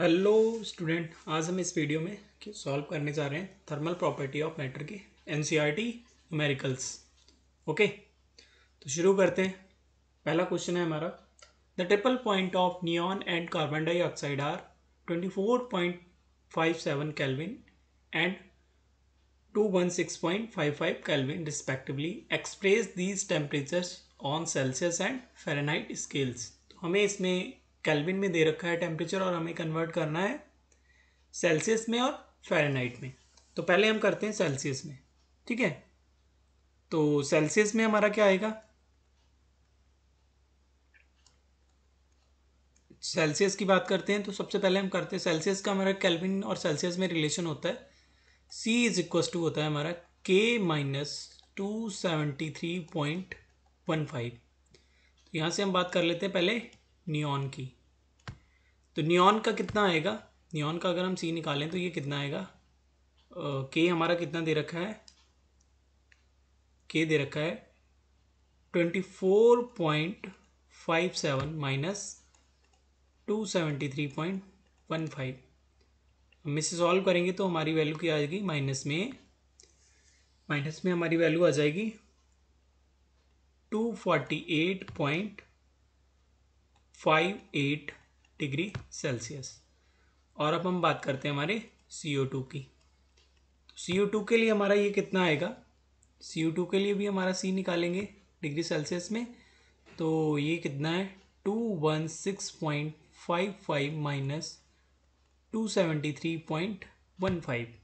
hello student आज हम इस वीडियो में सॉल्व करने जा रहे हैं थर्मल प्रॉपर्टी ऑफ मैटर की N C R T numericals okay तो शुरू करते हैं पहला क्वेश्चन है हमारा the triple point of neon and carbon dioxide are 24.57 kelvin and 216.55 kelvin respectively express these temperatures on Celsius and Fahrenheit scales तो हमें इसमें कैलविन में दे रखा है टेम्परेचर और हमें कन्वर्ट करना है सेल्सियस में और फेरेनाइट में तो पहले हम करते हैं सेल्सियस में ठीक है तो सेल्सियस में हमारा क्या आएगा सेल्सियस की बात करते हैं तो सबसे पहले हम करते हैं सेल्सियस का हमारा कैलविन और सेल्सियस में रिलेशन होता है सी इज इक्व टू होता है हमारा के minus two seventy three point one five तो यहाँ से हम बात कर लेते हैं पहले नियॉन की तो न्योन का कितना आएगा न्योन का अगर हम सी निकालें तो ये कितना आएगा के हमारा कितना दे रखा है के दे रखा है twenty four point five seven minus two seventy three point one five हम इसे सॉल्व करेंगे तो हमारी वैल्यू क्या आ जाएगी माइनस में माइनस में हमारी वैल्यू आ जाएगी two forty eight point five eight degree Celsius और अब हम बात करते हैं हमारे सी ओ टू की तो सी ओ टू के लिए हमारा ये कितना आएगा सी ओ टू के लिए भी हमारा सी निकालेंगे डिग्री सेल्सियस में तो ये कितना है two one six point five five minus two seventy three point one five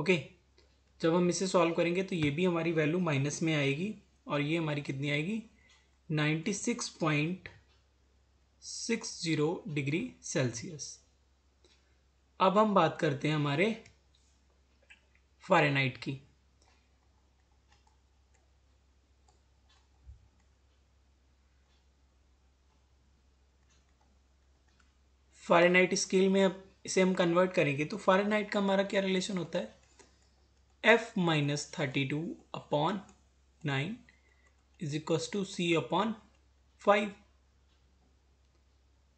okay जब हम इसे सॉल्व करेंगे तो ये भी हमारी वैल्यू माइनस में आएगी और ये हमारी कितनी आएगी ninety six point six zero degree Celsius अब हम बात करते हैं हमारे फारेनहाइट की फारेनहाइट स्केल में अब इसे हम कन्वर्ट करेंगे तो फारेनहाइट का हमारा क्या रिलेशन होता है F minus thirty two upon nine is equal to C upon five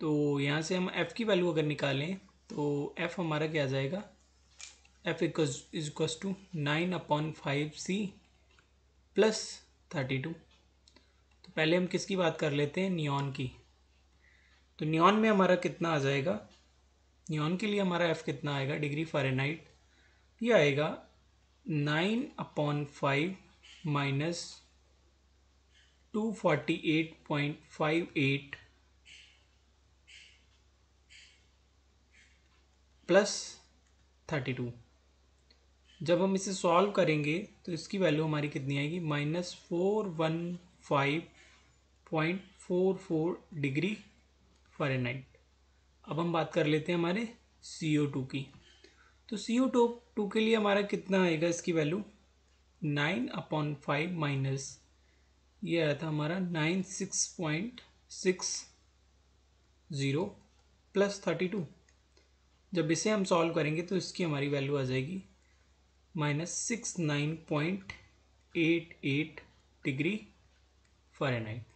तो यहाँ से हम एफ़ की वैल्यू अगर निकालें तो एफ़ हमारा क्या आ जाएगा F is equals to nine upon five C plus thirty two तो पहले हम किसकी बात कर लेते हैं नियॉन की तो नियॉन में हमारा कितना आ जाएगा नियॉन के लिए हमारा एफ़ कितना आएगा डिग्री फारेनहाइट ये आएगा nine upon five minus two forty eight point five eight plus thirty two जब हम इसे सॉल्व करेंगे तो इसकी वैल्यू हमारी कितनी आएगी minus four one five point four four degree Fahrenheit अब हम बात कर लेते हैं हमारे सी ओ टू की तो सी ओ टू टू के लिए हमारा कितना आएगा इसकी value nine upon five minus ये आया था हमारा nine six point six zero plus thirty two जब इसे हम सॉल्व करेंगे तो इसकी हमारी वैल्यू आ जाएगी minus six nine point eight eight degree Fahrenheit